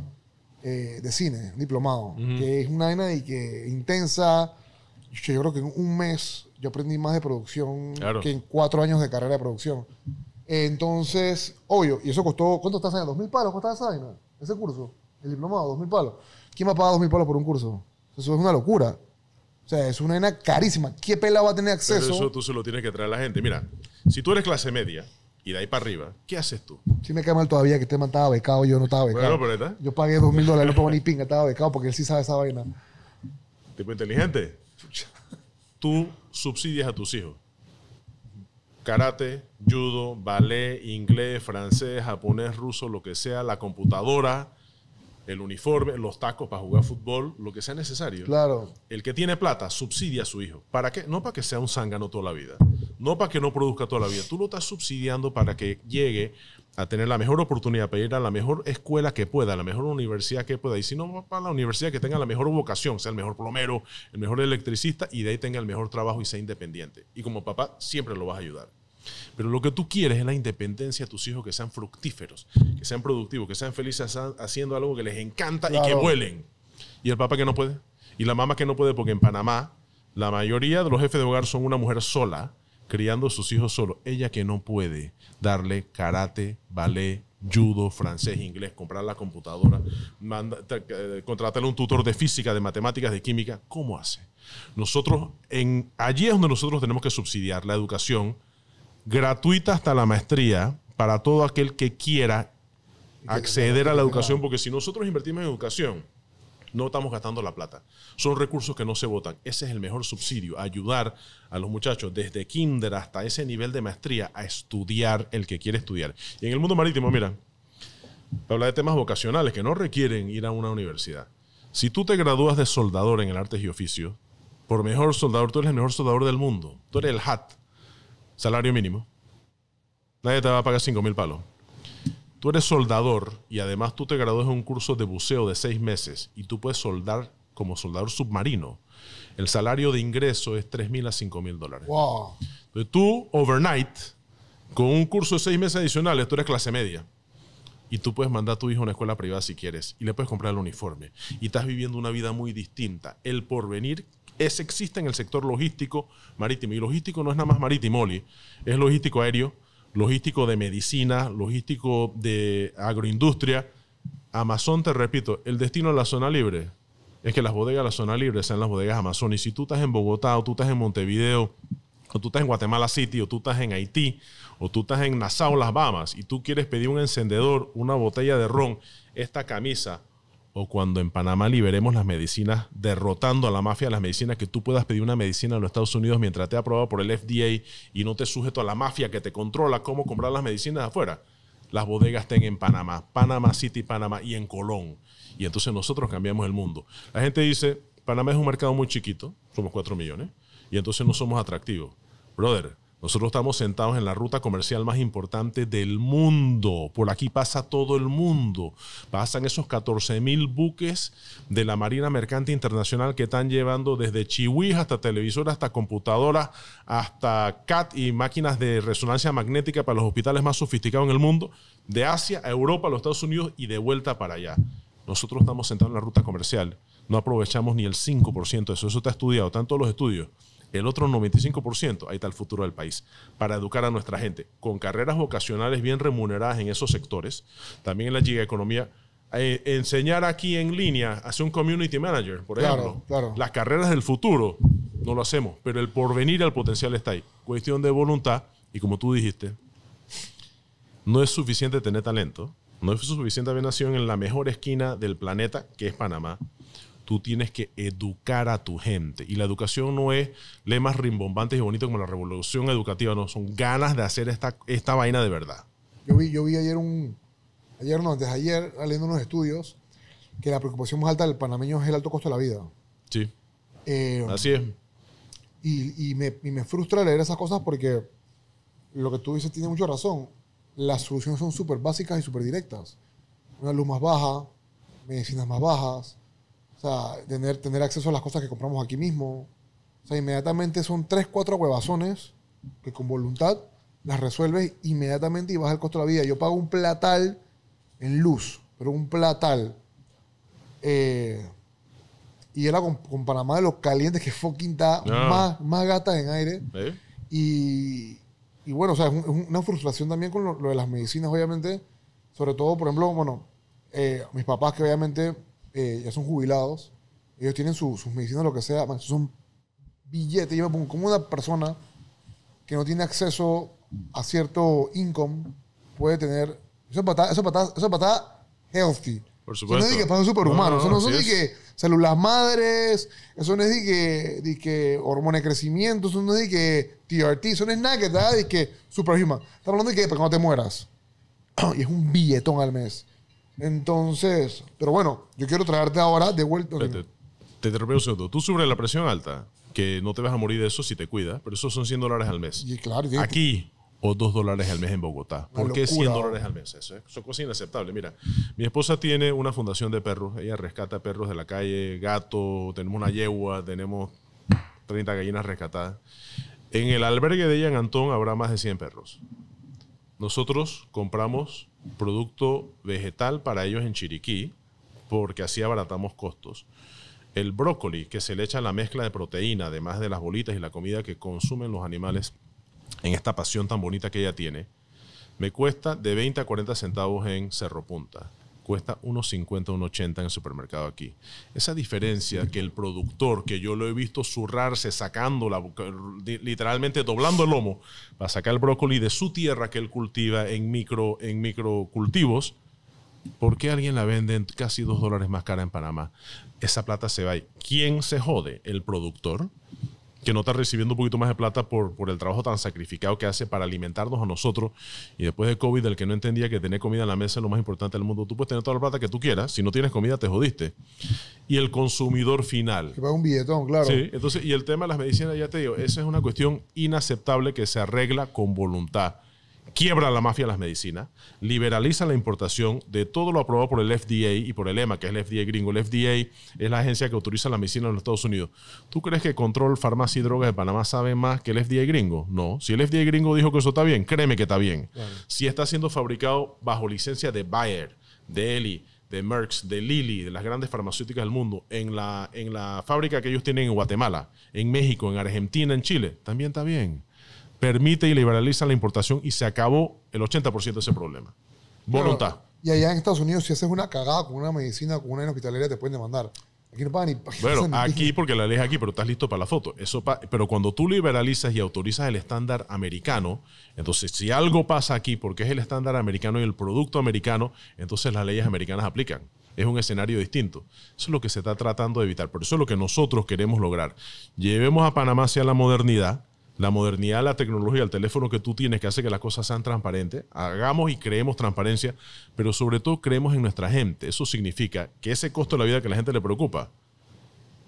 eh, de cine, diplomado, que es una vaina y que intensa. Yo creo que en un mes yo aprendí más de producción que en cuatro años de carrera de producción. Entonces, obvio, y eso costó, ¿cuánto estás esa ¿Dos mil palos cuánto esa ahí Ese curso, el diplomado, dos mil palos. ¿Quién me ha pagado dos mil palos por un curso? Eso es una locura. O sea, es una nena carísima. ¿Qué pela va a tener acceso? Pero eso tú se lo tienes que traer a la gente. Mira, si tú eres clase media, y de ahí para arriba, ¿qué haces tú? si me cae mal todavía que este man estaba becado, yo no estaba becado. Bueno, pero Yo pagué dos mil dólares, no pongo ni pinga, estaba becado porque él sí sabe esa vaina. Tipo inteligente. tú subsidias a tus hijos. Karate, judo, ballet, inglés, francés, japonés, ruso, lo que sea, la computadora, el uniforme, los tacos para jugar fútbol, lo que sea necesario. Claro. El que tiene plata subsidia a su hijo. ¿Para qué? No para que sea un zángano toda la vida no para que no produzca toda la vida. Tú lo estás subsidiando para que llegue a tener la mejor oportunidad para ir a la mejor escuela que pueda, a la mejor universidad que pueda. Y si no, para la universidad que tenga la mejor vocación, sea el mejor plomero, el mejor electricista y de ahí tenga el mejor trabajo y sea independiente. Y como papá, siempre lo vas a ayudar. Pero lo que tú quieres es la independencia de tus hijos, que sean fructíferos, que sean productivos, que sean felices haciendo algo que les encanta y que vuelen. Y el papá que no puede. Y la mamá que no puede, porque en Panamá la mayoría de los jefes de hogar son una mujer sola criando a sus hijos solo. Ella que no puede darle karate, ballet, judo, francés, inglés, comprar la computadora, eh, contratarle un tutor de física, de matemáticas, de química, ¿cómo hace? Nosotros, en, allí es donde nosotros tenemos que subsidiar la educación gratuita hasta la maestría para todo aquel que quiera acceder a la educación, porque si nosotros invertimos en educación, no estamos gastando la plata. Son recursos que no se votan. Ese es el mejor subsidio, ayudar a los muchachos desde kinder hasta ese nivel de maestría a estudiar el que quiere estudiar. Y en el mundo marítimo, mira, habla de temas vocacionales que no requieren ir a una universidad. Si tú te gradúas de soldador en el artes y oficio, por mejor soldador, tú eres el mejor soldador del mundo. Tú eres el hat. Salario mínimo. Nadie te va a pagar 5 mil palos tú eres soldador y además tú te gradúas en un curso de buceo de seis meses y tú puedes soldar como soldador submarino, el salario de ingreso es 3.000 mil a 5.000 mil dólares. Entonces tú, overnight, con un curso de seis meses adicionales, tú eres clase media. Y tú puedes mandar a tu hijo a una escuela privada si quieres. Y le puedes comprar el uniforme. Y estás viviendo una vida muy distinta. El porvenir es, existe en el sector logístico marítimo. Y logístico no es nada más marítimo, Oli. Es logístico aéreo, logístico de medicina, logístico de agroindustria. Amazon, te repito, el destino de la zona libre es que las bodegas de la zona libre sean las bodegas Amazon. Y si tú estás en Bogotá o tú estás en Montevideo o tú estás en Guatemala City o tú estás en Haití o tú estás en Nassau, las Bahamas y tú quieres pedir un encendedor, una botella de ron, esta camisa o cuando en Panamá liberemos las medicinas, derrotando a la mafia, las medicinas que tú puedas pedir una medicina en los Estados Unidos mientras te aprobado por el FDA y no te sujeto a la mafia que te controla cómo comprar las medicinas afuera. Las bodegas estén en Panamá, Panamá City, Panamá y en Colón. Y entonces nosotros cambiamos el mundo. La gente dice, Panamá es un mercado muy chiquito, somos 4 millones, y entonces no somos atractivos. Brother, nosotros estamos sentados en la ruta comercial más importante del mundo. Por aquí pasa todo el mundo. Pasan esos 14.000 buques de la Marina Mercante Internacional que están llevando desde chihuahua hasta televisoras, hasta computadoras, hasta CAT y máquinas de resonancia magnética para los hospitales más sofisticados en el mundo, de Asia a Europa, a los Estados Unidos y de vuelta para allá. Nosotros estamos sentados en la ruta comercial. No aprovechamos ni el 5% de eso. Eso está estudiado, tanto los estudios. El otro 95%, ahí está el futuro del país, para educar a nuestra gente, con carreras vocacionales bien remuneradas en esos sectores, también en la giga economía, eh, enseñar aquí en línea, ser un community manager, por ejemplo. Las carreras del futuro no lo hacemos, pero el porvenir, el potencial está ahí. Cuestión de voluntad, y como tú dijiste, no es suficiente tener talento, no es suficiente haber nacido en la mejor esquina del planeta, que es Panamá, tú tienes que educar a tu gente. Y la educación no es lemas rimbombantes y bonitos como la revolución educativa, no, son ganas de hacer esta, esta vaina de verdad. Yo vi, yo vi ayer un, ayer no, antes ayer, leyendo unos estudios, que la preocupación más alta del panameño es el alto costo de la vida. Sí. Eh, Así es. Y, y, me, y me frustra leer esas cosas porque lo que tú dices tiene mucha razón. Las soluciones son súper básicas y súper directas. Una luz más baja, medicinas más bajas, sea, tener, tener acceso a las cosas que compramos aquí mismo. O sea, inmediatamente son tres, cuatro huevazones que con voluntad las resuelves inmediatamente y vas el costo de la vida. Yo pago un platal en luz, pero un platal. Eh, y era con, con, Panamá de los calientes que fucking da ah. más, más gata en aire. Y, y, bueno, o sea, es, una frustración también con lo, de las medicinas, obviamente. Sobre todo, por ejemplo, bueno, eh, mis papás que obviamente eh, ya son jubilados, ellos tienen sus medicinas, lo que sea, son billetes. Yo como una persona que no tiene acceso a cierto income puede tener. Eso es patada, eso es patada, eso es healthy. Por supuesto. Eso no es de que pasen superhumanos eso no es de que células madres, eso no es de que, de que hormonas de crecimiento, eso no es de que TRT, eso no es nada que te de que superhumano Estamos hablando de que para cuando te mueras. y es un billetón al mes. Entonces, pero bueno, yo quiero traerte ahora de vuelta. Te, te, un segundo. Tú sufres la presión alta, que no te vas a morir de eso si te cuidas, pero eso son 100 dólares al mes. Y claro, Aquí, o 2 dólares al mes en Bogotá. ¿Por qué 100 dólares al mes? Eso es, eso es cosa inaceptable. Mira, mi esposa tiene una fundación de perros. Ella rescata perros de la calle, gato, tenemos una yegua, tenemos 30 gallinas rescatadas. En el albergue de ella en Antón habrá más de 100 perros. Nosotros compramos producto vegetal para ellos en Chiriquí, porque así abaratamos costos. El brócoli, que se le echa la mezcla de proteína, además de las bolitas y la comida que consumen los animales en esta pasión tan bonita que ella tiene, me cuesta de 20 a 40 centavos en Cerro Punta cuesta unos 50, unos en el supermercado aquí. Esa diferencia que el productor, que yo lo he visto zurrarse, sacando, la, literalmente doblando el lomo para sacar el brócoli de su tierra que él cultiva en, micro, en microcultivos, ¿por qué alguien la vende en casi dos dólares más cara en Panamá? Esa plata se va. ¿Quién se jode? ¿El productor? que no está recibiendo un poquito más de plata por, por el trabajo tan sacrificado que hace para alimentarnos a nosotros. Y después de COVID, el que no entendía que tener comida en la mesa es lo más importante del mundo. Tú puedes tener toda la plata que tú quieras, si no tienes comida te jodiste. Y el consumidor final. Que paga un billetón, claro. entonces, y el tema de las medicinas, ya te digo, esa es una cuestión inaceptable que se arregla con voluntad quiebra la mafia de las medicinas, liberaliza la importación de todo lo aprobado por el FDA y por el EMA, que es el FDA gringo. El FDA es la agencia que autoriza la medicina en los Estados Unidos. ¿Tú crees que Control Farmacia y Drogas de Panamá sabe más que el FDA gringo? No. Si el FDA gringo dijo que eso está bien, créeme que está bien. Si está siendo fabricado bajo licencia de Bayer, de Eli, de Merck, de Lilly, de las grandes farmacéuticas del mundo, en la, en la fábrica que ellos tienen en Guatemala, en México, en Argentina, en Chile, también está bien permite y liberaliza la importación y se acabó el 80% de ese problema. Voluntad. y allá en Estados Unidos, si haces una cagada con una medicina, con una hospitalaria, te pueden demandar. Aquí no pagan ni Bueno, aquí porque la ley es aquí, pero estás listo para la foto. Eso pero cuando tú liberalizas y autorizas el estándar americano, entonces si algo pasa aquí porque es el estándar americano y el producto americano, entonces las leyes americanas aplican. Es un escenario distinto. Eso es lo que se está tratando de evitar. Por eso es lo que nosotros queremos lograr. Llevemos a Panamá hacia la modernidad, la modernidad, la tecnología, el teléfono que tú tienes que hace que las cosas sean transparentes. Hagamos y creemos transparencia, pero sobre todo creemos en nuestra gente. Eso significa que ese costo de la vida que a la gente le preocupa,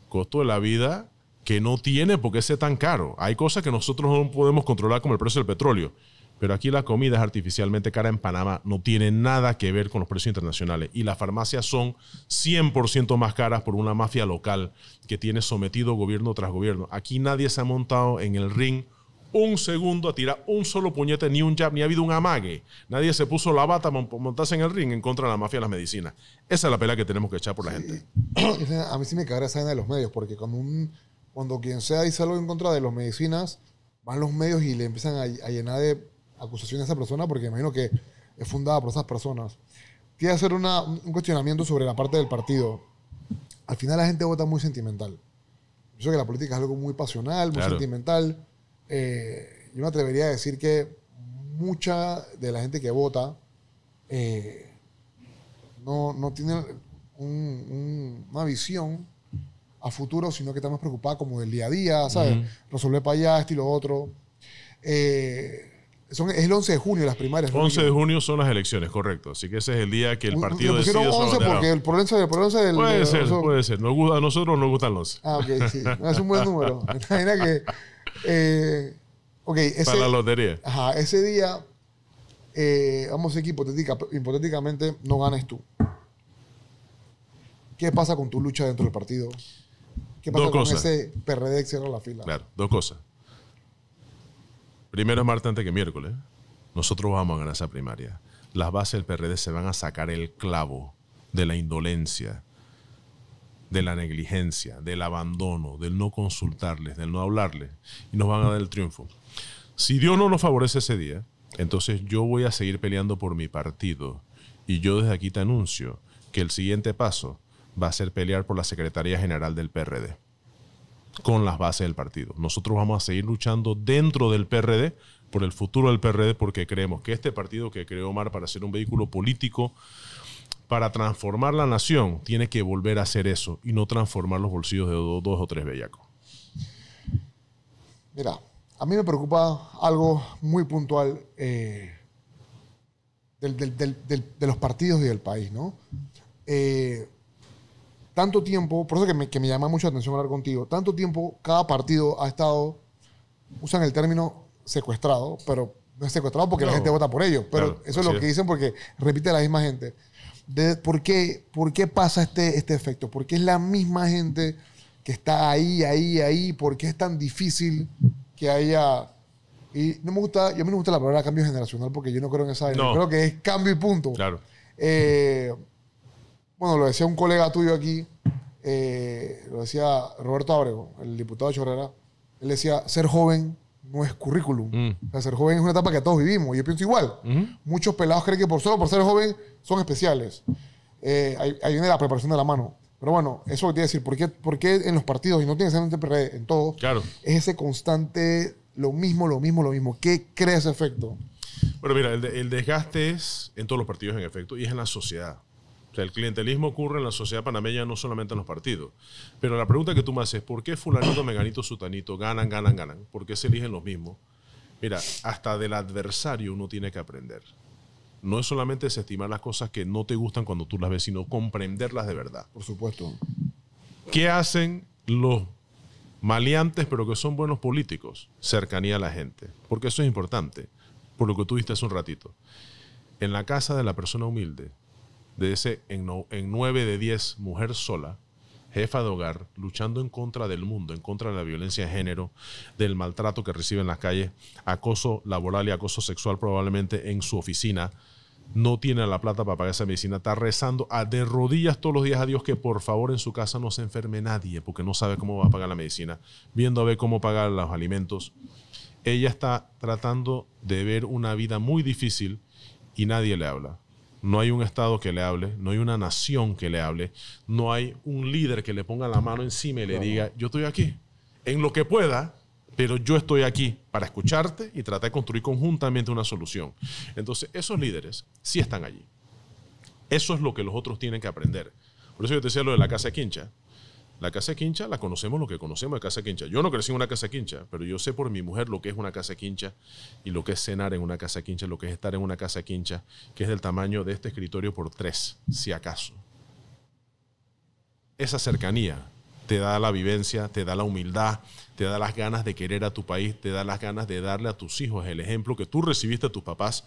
costo de la vida que no tiene porque sea tan caro. Hay cosas que nosotros no podemos controlar como el precio del petróleo. Pero aquí la comida es artificialmente cara en Panamá, no tiene nada que ver con los precios internacionales. Y las farmacias son 100% más caras por una mafia local que tiene sometido gobierno tras gobierno. Aquí nadie se ha montado en el ring un segundo a tirar un solo puñete, ni un jab, ni ha habido un amague. Nadie se puso la bata para montarse en el ring en contra de la mafia de las medicinas. Esa es la pelea que tenemos que echar por la gente. A mí sí me cagará esa de los medios, porque cuando, quien sea dice algo en contra de las medicinas, van los medios y le empiezan a llenar de acusación a esa persona, porque imagino que es fundada por esas personas, quiero hacer un cuestionamiento sobre la parte del partido. Al final la gente vota muy sentimental. Yo sé que la política es algo muy pasional, muy sentimental. Eh, yo me atrevería a decir que mucha de la gente que vota eh, no, no, tiene una visión a futuro, sino que está más preocupada como del día a día, ¿sabes? Resolver para allá, esto y lo otro. Eh, son, es el 11 de junio las primarias. 11 de junio son las elecciones, correcto. Así que ese es el día que el partido decide. pusieron decide 11 porque el problema, el Puede ser, puede ser. Nos gusta, a nosotros nos gustan los. Ah, ok, sí. es un buen número. Imagina que... Eh, okay, ese, Para la lotería. Ajá, ese día, eh, vamos a decir que hipotéticamente no ganes tú. ¿Qué pasa con tu lucha dentro del partido? ¿Qué pasa dos con cosas. ese PRD que cierra la fila? Claro, dos cosas. Primero es martes antes que miércoles. Nosotros vamos a ganar esa primaria. Las bases del PRD se van a sacar el clavo de la indolencia, de la negligencia, del abandono, del no consultarles, del no hablarles, y nos van a dar el triunfo. Si Dios no nos favorece ese día, entonces yo voy a seguir peleando por mi partido. Y yo desde aquí te anuncio que el siguiente paso va a ser pelear por la Secretaría General del PRD con las bases del partido. Nosotros vamos a seguir luchando dentro del PRD por el futuro del PRD porque creemos que este partido que creó Omar para ser un vehículo político para transformar la nación tiene que volver a hacer eso y no transformar los bolsillos de dos, o tres bellacos. Mira, a mí me preocupa algo muy puntual eh, de los partidos y del país, ¿no? Eh, tanto tiempo, por eso que me, que me llama mucho la atención hablar contigo, tanto tiempo cada partido ha estado, usan el término secuestrado, pero no es secuestrado porque la gente vota por ellos, pero eso es lo que dicen porque repite la misma gente. De, ¿por, qué, ¿Por qué pasa este, este efecto? ¿Por qué es la misma gente que está ahí, ahí, ahí? ¿Por qué es tan difícil que haya... Y no me gusta, yo a mí me gusta la palabra cambio generacional porque yo no creo en esa. No. creo que es cambio y punto. Claro. Eh, bueno, lo decía un colega tuyo aquí, eh, lo decía Roberto Abrego, el diputado de Chorrera. Él decía, ser joven no es currículum. Mm. ser joven es una etapa que todos vivimos. y Yo pienso igual. Muchos pelados creen que por solo por ser joven son especiales. Eh, ahí, viene la preparación de la mano. Pero bueno, eso que te decir, ¿por qué, ¿por en los partidos, y no tiene que ser en todo, claro. es ese constante lo mismo, lo mismo, lo mismo? ¿Qué crea ese efecto? Bueno, mira, el desgaste es en todos los partidos, en efecto, y es en la sociedad el clientelismo ocurre en la sociedad panameña, no solamente en los partidos. Pero la pregunta que tú me haces, ¿por qué fulanito, meganito, sutanito ganan, ganan, ganan? ¿Por qué se eligen los mismos? Mira, hasta del adversario uno tiene que aprender. No es solamente desestimar las cosas que no te gustan cuando tú las ves, sino comprenderlas de verdad. Por supuesto. ¿Qué hacen los maleantes, pero que son buenos políticos? Cercanía a la gente. Porque eso es importante. Por lo que tú viste hace un ratito. En la casa de la persona humilde de ese en, 9 de 10 mujer sola, jefa de hogar, luchando en contra del mundo, en contra de la violencia de género, del maltrato que recibe en las calles, acoso laboral y acoso sexual probablemente en su oficina, no tiene la plata para pagar esa medicina, está rezando a de rodillas todos los días a Dios que por favor en su casa no se enferme nadie porque no sabe cómo va a pagar la medicina, viendo a ver cómo pagar los alimentos. Ella está tratando de ver una vida muy difícil y nadie le habla. No hay un Estado que le hable, no hay una nación que le hable, no hay un líder que le ponga la mano encima y le diga, yo estoy aquí, en lo que pueda, pero yo estoy aquí para escucharte y tratar de construir conjuntamente una solución. Entonces, esos líderes sí están allí. Eso es lo que los otros tienen que aprender. Por eso yo te decía lo de la casa quincha. La casa quincha la conocemos lo que conocemos de casa quincha. Yo no crecí en una casa quincha, pero yo sé por mi mujer lo que es una casa quincha y lo que es cenar en una casa quincha, lo que es estar en una casa quincha, que es del tamaño de este escritorio por tres, si acaso. Esa cercanía te da la vivencia, te da la humildad, te da las ganas de querer a tu país, te da las ganas de darle a tus hijos el ejemplo que tú recibiste a tus papás,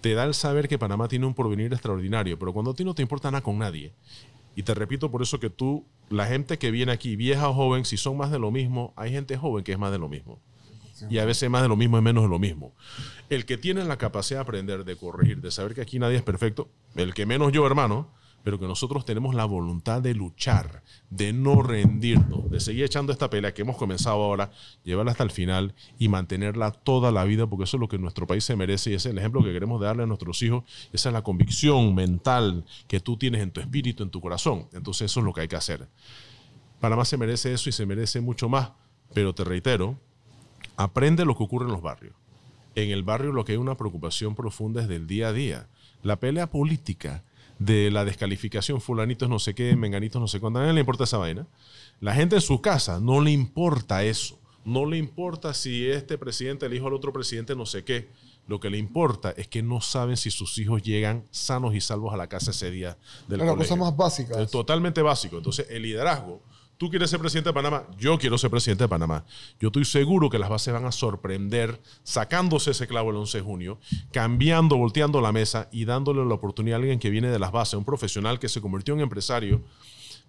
te da el saber que Panamá tiene un porvenir extraordinario, pero cuando a ti no te importa nada con nadie y te repito por eso que tú, la gente que viene aquí, vieja o joven, si son más de lo mismo, hay gente joven que es más de lo mismo. Y a veces más de lo mismo es menos de lo mismo. El que tiene la capacidad de aprender, de corregir, de saber que aquí nadie es perfecto, el que menos yo, hermano, pero que nosotros tenemos la voluntad de luchar, de no rendirnos, de seguir echando esta pelea que hemos comenzado ahora, llevarla hasta el final y mantenerla toda la vida, porque eso es lo que nuestro país se merece y ese es el ejemplo que queremos darle a nuestros hijos, esa es la convicción mental que tú tienes en tu espíritu, en tu corazón. Entonces eso es lo que hay que hacer. Panamá se merece eso y se merece mucho más, pero te reitero, aprende lo que ocurre en los barrios. En el barrio lo que hay una preocupación profunda es del día a día. La pelea política de la descalificación, fulanitos no sé qué, menganitos no sé cuánto, a le importa esa vaina. La gente en su casa no le importa eso. No le importa si este presidente elijo al otro presidente no sé qué. Lo que le importa es que no saben si sus hijos llegan sanos y salvos a la casa ese día del la cosa más básica. Eh, totalmente básico. Entonces, el liderazgo Tú quieres ser presidente de Panamá, yo quiero ser presidente de Panamá. Yo estoy seguro que las bases van a sorprender sacándose ese clavo el 11 de junio, cambiando, volteando la mesa y dándole la oportunidad a alguien que viene de las bases, un profesional que se convirtió en empresario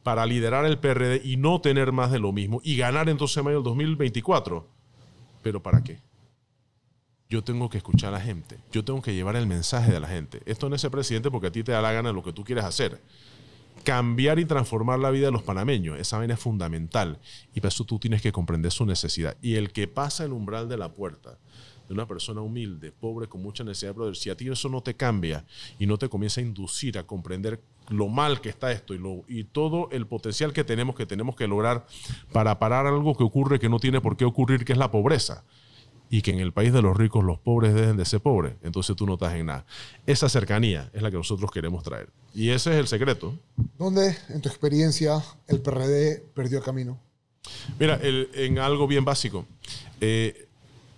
para liderar el PRD y no tener más de lo mismo y ganar entonces mayo del 2024. Pero ¿para qué? Yo tengo que escuchar a la gente, yo tengo que llevar el mensaje de la gente. Esto no es ser presidente porque a ti te da la gana de lo que tú quieres hacer cambiar y transformar la vida de los panameños. Esa vaina es fundamental. Y para eso tú tienes que comprender su necesidad. Y el que pasa el umbral de la puerta de una persona humilde, pobre, con mucha necesidad, brother, si a ti eso no te cambia y no te comienza a inducir a comprender lo mal que está esto y, lo, y todo el potencial que tenemos, que tenemos que lograr para parar algo que ocurre, que no tiene por qué ocurrir, que es la pobreza y que en el país de los ricos los pobres dejen de ser pobres, entonces tú no estás en nada. Esa cercanía es la que nosotros queremos traer. Y ese es el secreto. ¿Dónde, en tu experiencia, el PRD perdió camino? Mira, en algo bien básico. Eh,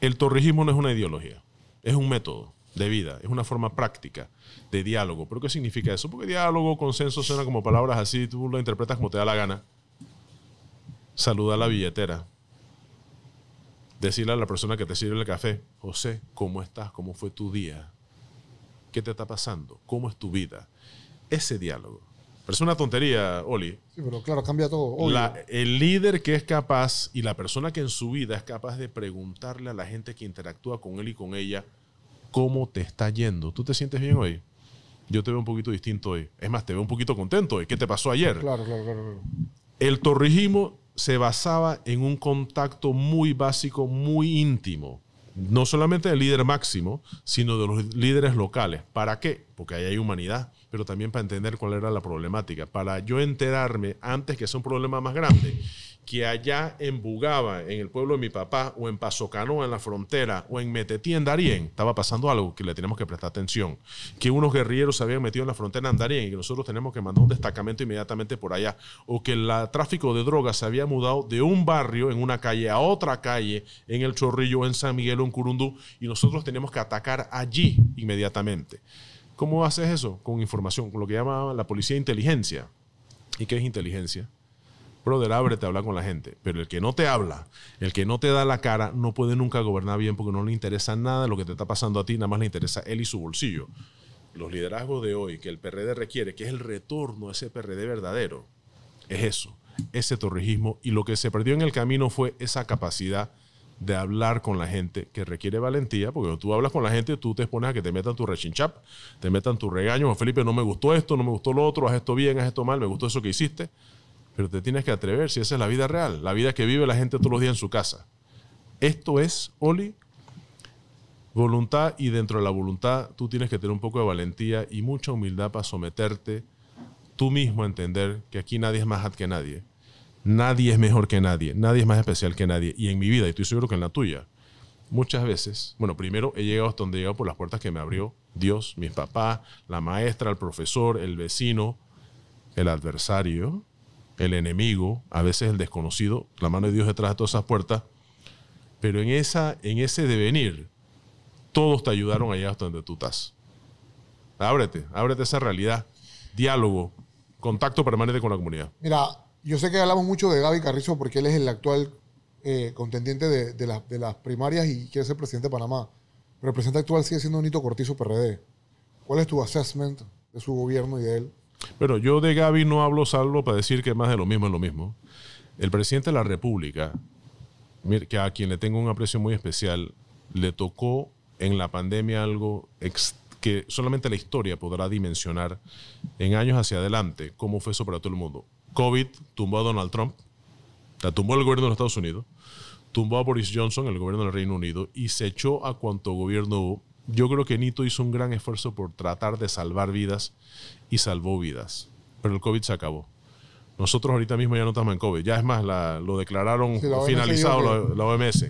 el torrijismo no es una ideología, es un método de vida, es una forma práctica de diálogo. ¿Pero qué significa eso? Porque diálogo, consenso suena como palabras así, tú lo interpretas como te da la gana. Saluda a la billetera, decirle a la persona que te sirve el café, José, ¿cómo estás? ¿Cómo fue tu día? ¿Qué te está pasando? ¿Cómo es tu vida? Ese diálogo. Pero es una tontería, Oli. Sí, pero claro, cambia todo. el líder que es capaz y la persona que en su vida es capaz de preguntarle a la gente que interactúa con él y con ella, ¿cómo te está yendo? ¿Tú te sientes bien hoy? Yo te veo un poquito distinto hoy. Es más, te veo un poquito contento hoy. ¿Qué te pasó ayer? Claro, claro, claro. claro. El torrijismo se basaba en un contacto muy básico, muy íntimo, no solamente del líder máximo, sino de los líderes locales. ¿Para qué? Porque ahí hay humanidad, pero también para entender cuál era la problemática, para yo enterarme antes que sea un problema más grande que allá en Bugaba, en el pueblo de mi papá, o en Pasocano, en la frontera, o en Metetí, en Darien, estaba pasando algo que le tenemos que prestar atención, que unos guerrilleros se habían metido en la frontera en Darien y que nosotros tenemos que mandar un destacamento inmediatamente por allá, o que el tráfico de drogas se había mudado de un barrio en una calle a otra calle, en El Chorrillo, en San Miguel en Curundú, y nosotros tenemos que atacar allí inmediatamente. ¿Cómo haces eso? Con información, con lo que llama la policía de inteligencia. ¿Y qué es inteligencia? Brother, ábrete te habla con la gente. Pero el que no te habla, el que no te da la cara, no puede nunca gobernar bien porque no le interesa nada lo que te está pasando a ti, nada más le interesa él y su bolsillo. Los liderazgos de hoy que el PRD requiere, que es el retorno a ese PRD verdadero, es eso, ese torregismo. Y lo que se perdió en el camino fue esa capacidad de hablar con la gente, que requiere valentía, porque cuando tú hablas con la gente, tú te expones a que te metan tu rechinchap, te metan tu regaño, Felipe, no me gustó esto, no me gustó lo otro, haz esto bien, haz esto mal, me gustó eso que hiciste. Pero te tienes que atrever, si esa es la vida real, la vida que vive la gente todos los días en su casa. Esto es, Oli, voluntad y dentro de la voluntad tú tienes que tener un poco de valentía y mucha humildad para someterte tú mismo a entender que aquí nadie es más que nadie. Nadie es mejor que nadie, nadie es más especial que nadie. Y en mi vida, y estoy seguro que en la tuya, muchas veces, bueno, primero he llegado hasta donde he llegado por las puertas que me abrió Dios, mis papás, la maestra, el profesor, el vecino, el adversario, el enemigo, a veces el desconocido, la mano de Dios detrás de todas esas puertas, pero en, esa, en ese devenir, todos te ayudaron allá hasta donde tú estás. Ábrete, ábrete esa realidad, diálogo, contacto permanente con la comunidad. Mira, yo sé que hablamos mucho de Gaby Carrizo porque él es el actual eh, contendiente de, de, las primarias y quiere ser presidente de Panamá, pero el presidente actual sigue siendo hito Cortizo PRD. ¿Cuál es tu assessment de su gobierno y de él? Bueno, yo de Gaby no hablo salvo para decir que más de lo mismo es lo mismo. El presidente de la República, que a quien le tengo un aprecio muy especial, le tocó en la pandemia algo que solamente la historia podrá dimensionar en años hacia adelante cómo fue eso para todo el mundo. COVID tumbó a Donald Trump, tumbó el gobierno de los Estados Unidos, tumbó a Boris Johnson, el gobierno del Reino Unido, y se echó a cuanto gobierno hubo yo creo que Nito hizo un gran esfuerzo por tratar de salvar vidas y salvó vidas, pero el COVID se acabó. Nosotros ahorita mismo ya no estamos en COVID, ya es más, lo declararon finalizado la, OMS.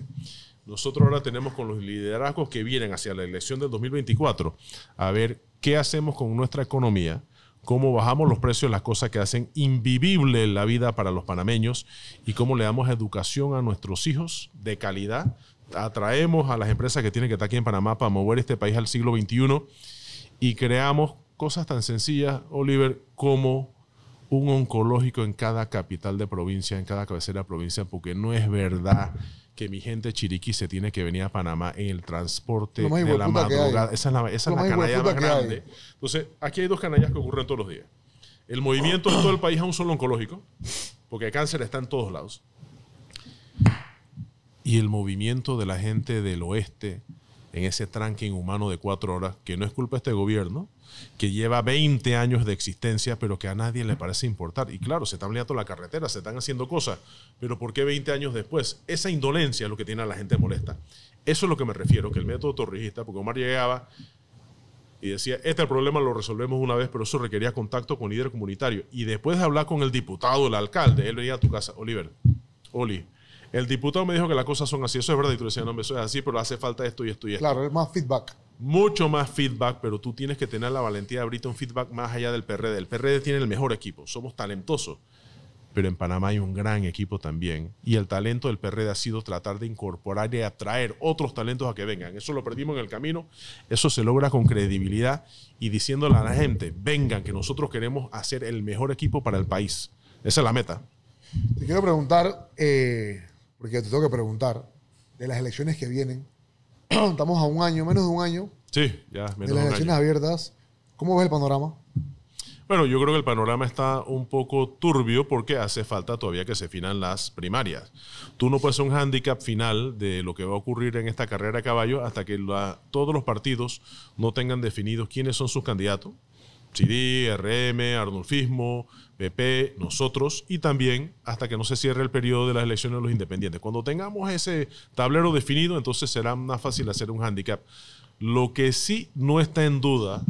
Nosotros ahora tenemos con los liderazgos que vienen hacia la elección del 2024 a ver qué hacemos con nuestra economía, cómo bajamos los precios, las cosas que hacen invivible la vida para los panameños y cómo le damos educación a nuestros hijos de calidad atraemos a las empresas que tienen que estar aquí en Panamá para mover este país al siglo XXI y creamos cosas tan sencillas, Oliver, como un oncológico en cada capital de provincia, en cada cabecera de provincia, porque no es verdad que mi gente chiriquí se tiene que venir a Panamá en el transporte de la madrugada. Esa es la, canalla más grande. Entonces, aquí hay dos canallas que ocurren todos los días. El movimiento de todo el país a un solo oncológico, porque el cáncer está en todos lados y el movimiento de la gente del oeste en ese tranque inhumano de cuatro horas, que no es culpa de este gobierno, que lleva 20 años de existencia, pero que a nadie le parece importar. Y claro, se está ampliando la carretera, se están haciendo cosas, pero ¿por qué 20 años después? Esa indolencia es lo que tiene a la gente molesta. Eso es lo que me refiero, que el método torrijista, porque Omar llegaba y decía, este problema lo resolvemos una vez, pero eso requería contacto con líder comunitario. Y después de hablar con el diputado, el alcalde, él venía a tu casa, Oliver, Oli, el diputado me dijo que las cosas son así, eso es verdad, y tú decías, no, eso es así, pero hace falta esto y esto y esto. Claro, es más feedback. Mucho más feedback, pero tú tienes que tener la valentía de abrirte un feedback más allá del PRD. El PRD tiene el mejor equipo, somos talentosos, pero en Panamá hay un gran equipo también, y el talento del PRD ha sido tratar de incorporar y atraer otros talentos a que vengan. Eso lo perdimos en el camino, eso se logra con credibilidad y diciéndole a la gente, vengan, que nosotros queremos hacer el mejor equipo para el país. Esa es la meta. Te quiero preguntar... Eh porque te tengo que preguntar, de las elecciones que vienen, estamos a un año, menos de un año. Sí, ya, de las elecciones abiertas, ¿cómo ves el panorama? Bueno, yo creo que el panorama está un poco turbio porque hace falta todavía que se finan las primarias. Tú no puedes hacer un hándicap final de lo que va a ocurrir en esta carrera de caballo hasta que todos los partidos no tengan definidos quiénes son sus candidatos CD, RM, Arnulfismo, PP, nosotros, y también hasta que no se cierre el periodo de las elecciones de los independientes. Cuando tengamos ese tablero definido, entonces será más fácil hacer un handicap. Lo que sí no está en duda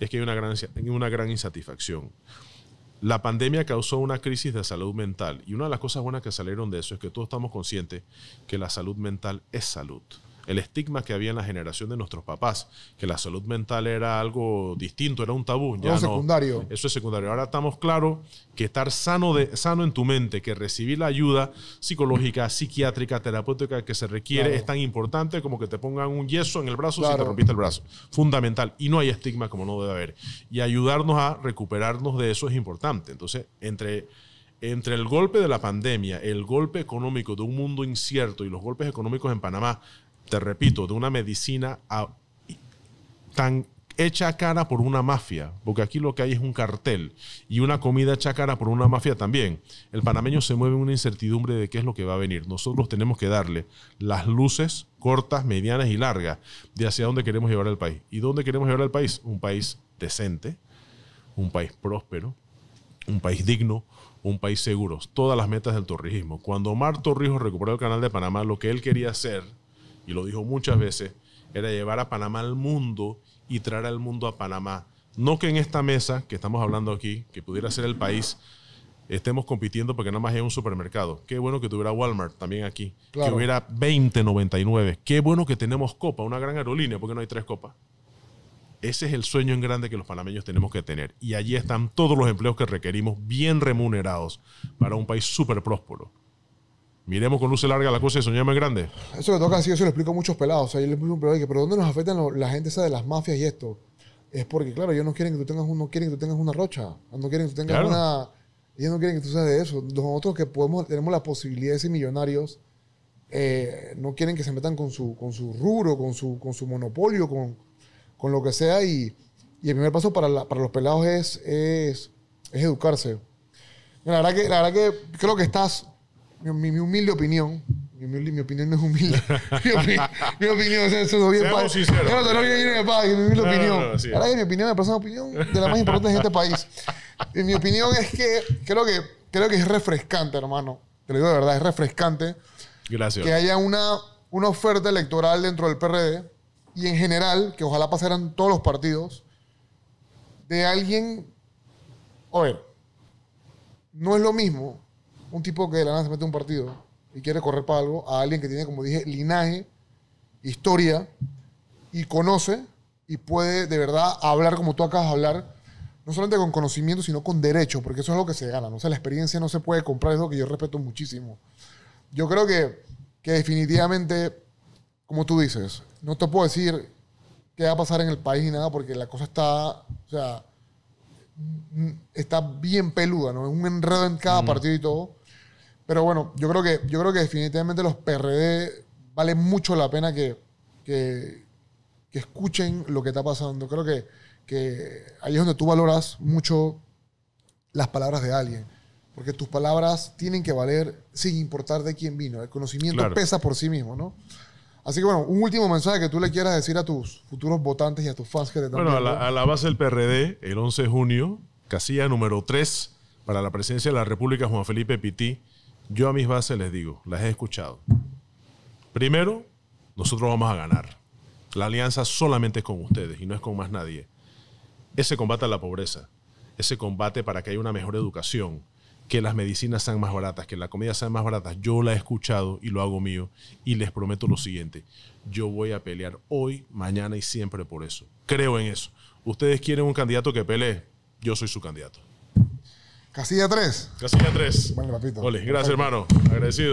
es que hay una gran, una gran insatisfacción. La pandemia causó una crisis de salud mental y una de las cosas buenas que salieron de eso es que todos estamos conscientes que la salud mental es salud el estigma que había en la generación de nuestros papás, que la salud mental era algo distinto, era un tabú. Ya no, secundario. Eso es secundario. Ahora estamos claros que estar sano, de, sano en tu mente, que recibir la ayuda psicológica, psiquiátrica, terapéutica que se requiere es tan importante como que te pongan un yeso en el brazo si te rompiste el brazo. Fundamental. Y no hay estigma como no debe haber. Y ayudarnos a recuperarnos de eso es importante. Entonces, entre entre el golpe de la pandemia, el golpe económico de un mundo incierto y los golpes económicos en Panamá, te repito, de una medicina a, tan hecha cara por una mafia, porque aquí lo que hay es un cartel y una comida hecha cara por una mafia también. El panameño se mueve en una incertidumbre de qué es lo que va a venir. Nosotros tenemos que darle las luces cortas, medianas y largas de hacia dónde queremos llevar el país. ¿Y dónde queremos llevar el país? Un país decente, un país próspero, un país digno, un país seguro. Todas las metas del torrijismo. Cuando Omar Torrijos recuperó el canal de Panamá, lo que él quería hacer y lo dijo muchas veces, era llevar a Panamá al mundo y traer al mundo a Panamá. No que en esta mesa que estamos hablando aquí, que pudiera ser el país, estemos compitiendo porque nada más hay un supermercado. Qué bueno que tuviera Walmart también aquí, que hubiera 20.99. Qué bueno que tenemos Copa, una gran aerolínea, porque no hay tres copas. Ese es el sueño en grande que los panameños tenemos que tener. Y allí están todos los empleos que requerimos bien remunerados para un país súper próspero miremos con luces largas la cosa y soñemos en grande. Eso que toca así, eso le explico a muchos pelados. O yo les ¿pero dónde nos afectan la gente esa de las mafias y esto? Es porque, claro, ellos no quieren que tú tengas, un, no quieren que tú tengas una rocha, no quieren que tengas una... Ellos no quieren que tú seas de eso. Nosotros que podemos, tenemos la posibilidad de ser millonarios, eh, no quieren que se metan con su, con su rubro, con su, con su monopolio, con, con lo que sea. Y, y el primer paso para, para los pelados es, es, educarse. La verdad, que, la verdad que creo que estás mi, humilde opinión, mi, opinión no es humilde. mi, opinión, mi eso no no, no, no mi no, opinión. No, no, mi opinión, país. mi opinión es que creo que es refrescante, hermano. Te lo digo de verdad, es refrescante. Gracias. Que haya una, una oferta electoral dentro del PRD y en general, que ojalá pasaran todos los partidos, de alguien. A no es lo mismo un tipo que de la nada se mete un partido y quiere correr para algo, a alguien que tiene, como dije, linaje, historia y conoce y puede de verdad hablar como tú acabas de hablar, no solamente con conocimiento, sino con derecho, porque eso es lo que se gana. ¿no? O sea, la experiencia no se puede comprar, es lo que yo respeto muchísimo. Yo creo que, que definitivamente, como tú dices, no te puedo decir qué va a pasar en el país ni nada, porque la cosa está, o sea, está bien peluda, ¿no? Es un enredo en cada partido y todo. Pero bueno, yo creo que, yo creo que definitivamente los PRD vale mucho la pena que, que, escuchen lo que está pasando. Creo que, que ahí es donde tú valoras mucho las palabras de alguien. Porque tus palabras tienen que valer sin importar de quién vino. El conocimiento pesa por sí mismo, ¿no? Así que bueno, un último mensaje que tú le quieras decir a tus futuros votantes y a tus fans que te están Bueno, a la, base del PRD, el 11 de junio, casilla número 3 para la presidencia de la República, Juan Felipe Pití yo a mis bases les digo, las he escuchado. Primero, nosotros vamos a ganar. La alianza solamente es con ustedes y no es con más nadie. Ese combate a la pobreza, ese combate para que haya una mejor educación, que las medicinas sean más baratas, que la comida sea más barata. Yo la he escuchado y lo hago mío y les prometo lo siguiente. Yo voy a pelear hoy, mañana y siempre por eso. Creo en eso. Ustedes quieren un candidato que pelee, yo soy su candidato. Casilla 3. Casilla 3. Vale, papito. Ole, gracias, hermano. Agradecido.